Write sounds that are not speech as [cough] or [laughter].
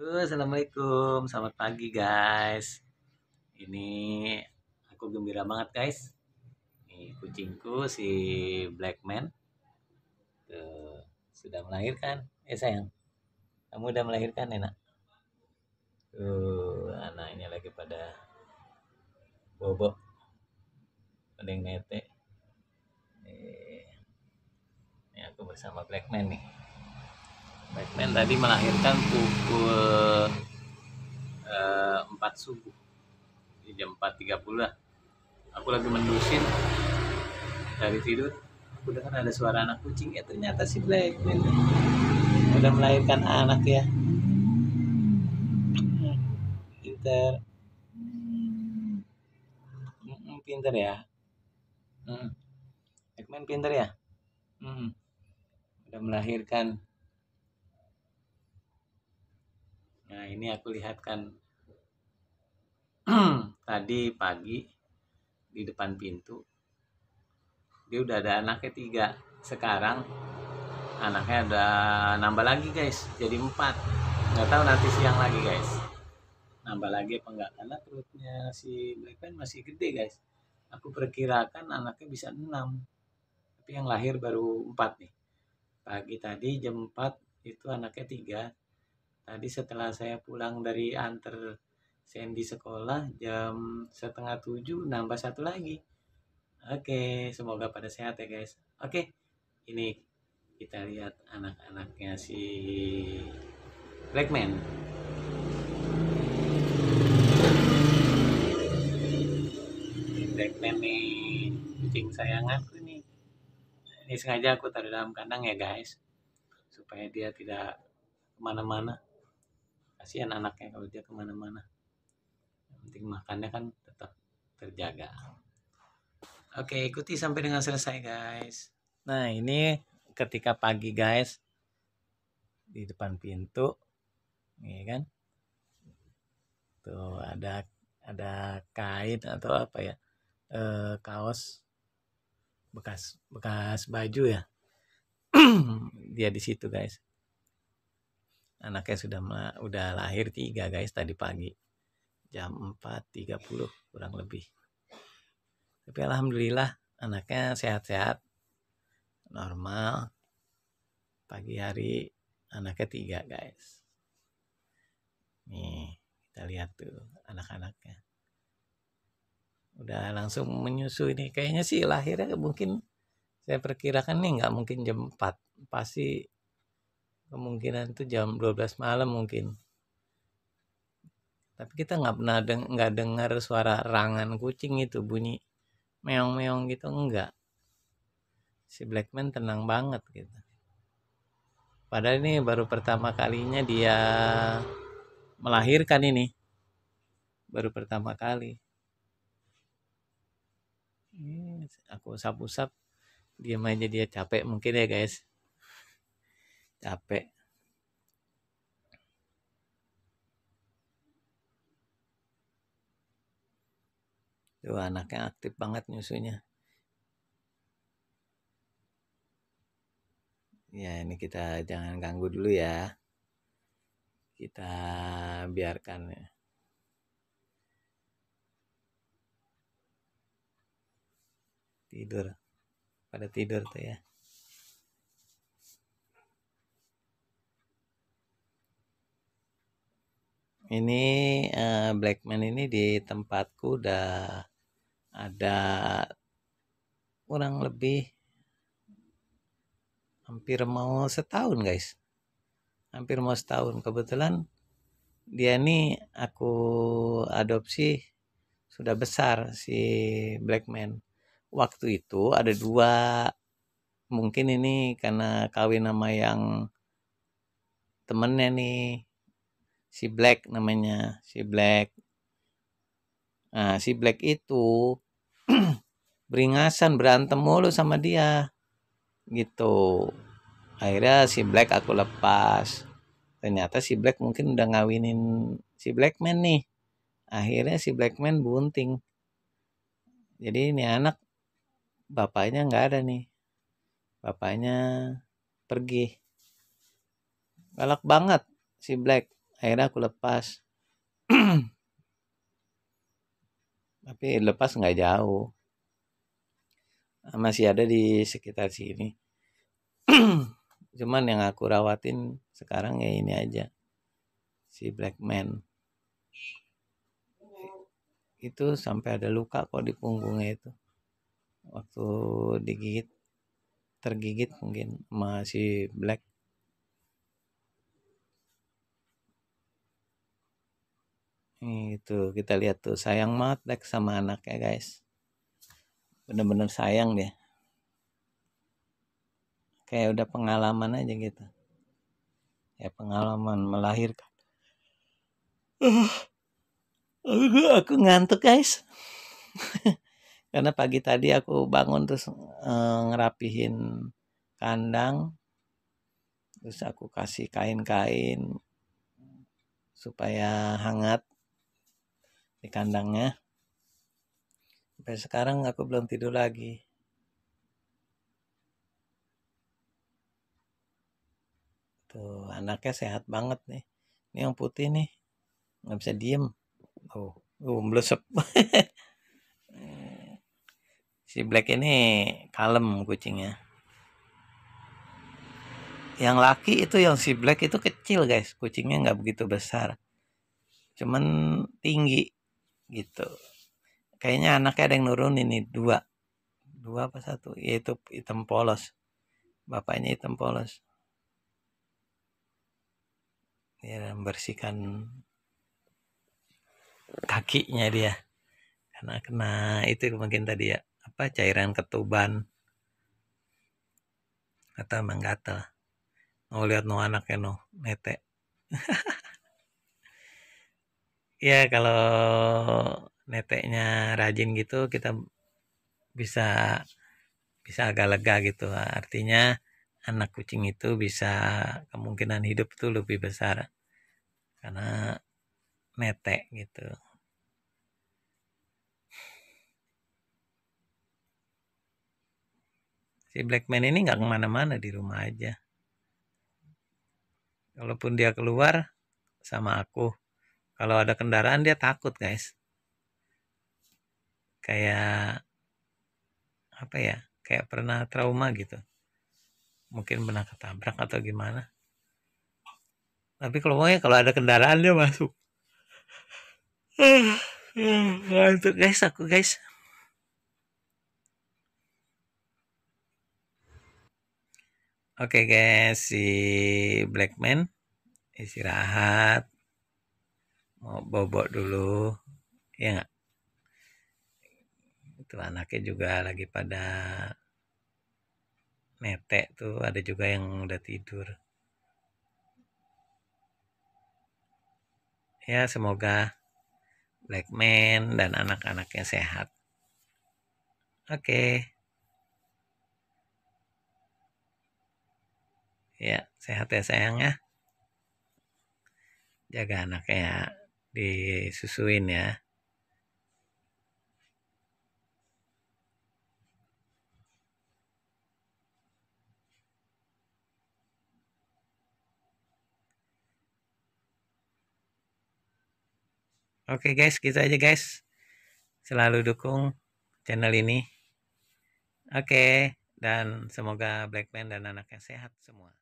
Uh, Assalamualaikum, selamat pagi guys. Ini aku gembira banget guys. Ini kucingku si Blackman Tuh, sudah melahirkan. Eh sayang, kamu udah melahirkan enak. Tuh, anak lagi pada bobok, pada yang ini aku bersama Blackman nih. Batman tadi melahirkan pukul uh, eh, 4 subuh Ini jam 4.30 lah aku lagi mendusin dari tidur aku dengar ada suara anak kucing ya ternyata si Blackman udah melahirkan anak ya pinter pinter ya Blackman pinter ya udah melahirkan Nah, ini aku lihat kan [clears throat] tadi pagi di depan pintu. Dia udah ada anaknya tiga. Sekarang anaknya ada nambah lagi guys, jadi empat. Nggak tahu nanti siang lagi guys. Nambah lagi apa enggak? Karena perutnya si mereka masih gede guys. Aku perkirakan anaknya bisa enam. Tapi yang lahir baru empat nih. Pagi tadi jam empat itu anaknya tiga Tadi setelah saya pulang dari antar Sandy sekolah jam setengah tujuh nambah satu lagi. Oke, semoga pada sehat ya guys. Oke, ini kita lihat anak-anaknya si Blackman. Blackman nih, kucing aku nih. Ini sengaja aku taruh dalam kandang ya guys, supaya dia tidak kemana-mana kasihan anaknya kalau dia kemana-mana yang penting makannya kan tetap terjaga oke ikuti sampai dengan selesai guys nah ini ketika pagi guys di depan pintu ini iya kan tuh ada ada kain atau apa ya e, kaos bekas bekas baju ya [clears throat] dia di situ guys anaknya sudah udah lahir tiga guys tadi pagi jam 4.30 kurang lebih tapi alhamdulillah anaknya sehat-sehat normal pagi hari anaknya tiga guys nih kita lihat tuh anak-anaknya udah langsung menyusu ini kayaknya sih lahirnya mungkin saya perkirakan nih nggak mungkin jam 4 pasti kemungkinan itu jam 12 malam mungkin tapi kita nggak pernah deng nggak dengar suara rangan kucing itu bunyi meong meong gitu enggak si Blackman tenang banget gitu padahal ini baru pertama kalinya dia melahirkan ini baru pertama kali aku usap-usap diam aja dia capek mungkin ya guys capek Tuh anaknya aktif banget nyusunya. Ya ini kita jangan ganggu dulu ya. Kita biarkan ya. Tidur. Pada tidur tuh ya. ini uh, eh, Blackman ini di tempatku udah ada kurang lebih hampir mau setahun guys hampir mau setahun kebetulan dia ini aku adopsi sudah besar si Blackman waktu itu ada dua mungkin ini karena kawin nama yang temennya nih si Black namanya si Black nah si Black itu [clears throat] beringasan berantem mulu sama dia gitu akhirnya si Black aku lepas ternyata si Black mungkin udah ngawinin si Blackman nih akhirnya si Blackman bunting jadi ini anak bapaknya nggak ada nih bapaknya pergi galak banget si Black akhirnya aku lepas [clears throat] tapi lepas nggak jauh masih ada di sekitar sini [clears throat] cuman yang aku rawatin sekarang ya ini aja si black man itu sampai ada luka kok di punggungnya itu waktu digigit tergigit mungkin masih black itu kita lihat tuh sayang banget Lex sama anaknya guys bener-bener sayang dia kayak udah pengalaman aja gitu ya pengalaman melahirkan uh, [sighs] aku, ngantuk guys [laughs] karena pagi tadi aku bangun terus uh, ngerapihin kandang terus aku kasih kain-kain supaya hangat di kandangnya sampai sekarang aku belum tidur lagi tuh anaknya sehat banget nih ini yang putih nih nggak bisa diem oh uh, melesep si black ini kalem kucingnya yang laki itu yang si black itu kecil guys kucingnya nggak begitu besar cuman tinggi gitu kayaknya anaknya ada yang nurun ini dua dua apa satu yaitu hitam polos bapaknya hitam polos dia membersihkan kakinya dia karena kena itu mungkin tadi ya apa cairan ketuban atau menggatal mau lihat no anaknya no nete [laughs] ya kalau neteknya rajin gitu kita bisa bisa agak lega gitu artinya anak kucing itu bisa kemungkinan hidup tuh lebih besar karena netek gitu si Blackman ini nggak kemana-mana di rumah aja kalaupun dia keluar sama aku kalau ada kendaraan dia takut guys. Kayak apa ya? Kayak pernah trauma gitu. Mungkin pernah ketabrak atau gimana. Tapi kalau mau ya kalau ada kendaraan dia masuk. [sighs] Ngantuk guys aku guys. Oke okay guys, si Blackman istirahat mau bobok dulu ya gak? itu anaknya juga lagi pada netek tuh ada juga yang udah tidur ya semoga Blackman dan anak-anaknya sehat oke ya sehat ya sayang ya jaga anaknya ya disusuin ya Oke okay guys, gitu aja guys. Selalu dukung channel ini. Oke, okay, dan semoga Blackman dan anaknya sehat semua.